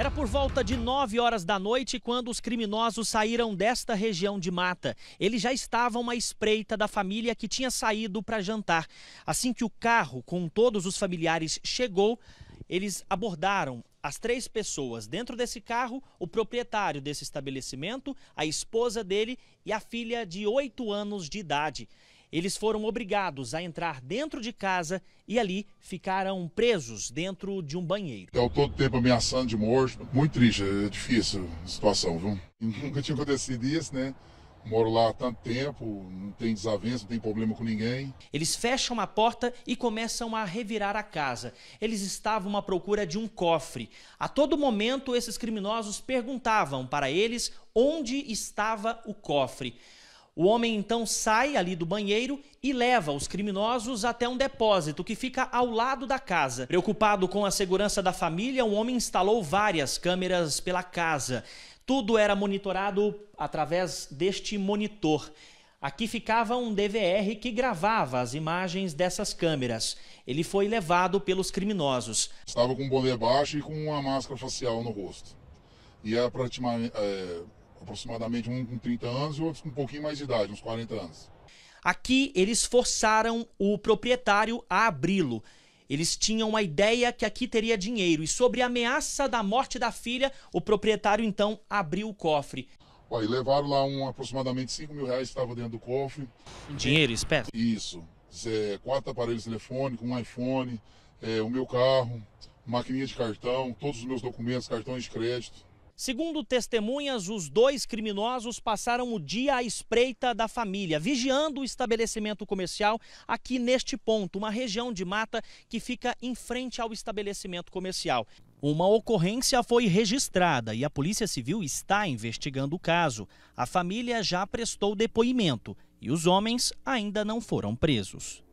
Era por volta de 9 horas da noite quando os criminosos saíram desta região de mata. Eles já estavam à espreita da família que tinha saído para jantar. Assim que o carro com todos os familiares chegou, eles abordaram as três pessoas dentro desse carro, o proprietário desse estabelecimento, a esposa dele e a filha de 8 anos de idade. Eles foram obrigados a entrar dentro de casa e ali ficaram presos dentro de um banheiro. Eu todo tempo ameaçando de morte. Muito triste, é difícil a situação, viu? Nunca tinha acontecido isso, né? Moro lá há tanto tempo, não tem desavença, não tem problema com ninguém. Eles fecham a porta e começam a revirar a casa. Eles estavam à procura de um cofre. A todo momento, esses criminosos perguntavam para eles onde estava o cofre. O homem então sai ali do banheiro e leva os criminosos até um depósito que fica ao lado da casa. Preocupado com a segurança da família, o homem instalou várias câmeras pela casa. Tudo era monitorado através deste monitor. Aqui ficava um DVR que gravava as imagens dessas câmeras. Ele foi levado pelos criminosos. Estava com um boné baixo e com uma máscara facial no rosto. E era praticamente. É aproximadamente um com 30 anos e outros com um pouquinho mais de idade, uns 40 anos. Aqui eles forçaram o proprietário a abri-lo. Eles tinham a ideia que aqui teria dinheiro e sobre a ameaça da morte da filha, o proprietário então abriu o cofre. Aí levaram lá um, aproximadamente 5 mil reais que estava dentro do cofre. Dinheiro esperto Isso. É, quatro aparelhos telefônicos, um iPhone, é, o meu carro, maquininha de cartão, todos os meus documentos, cartões de crédito. Segundo testemunhas, os dois criminosos passaram o dia à espreita da família, vigiando o estabelecimento comercial aqui neste ponto, uma região de mata que fica em frente ao estabelecimento comercial. Uma ocorrência foi registrada e a Polícia Civil está investigando o caso. A família já prestou depoimento e os homens ainda não foram presos.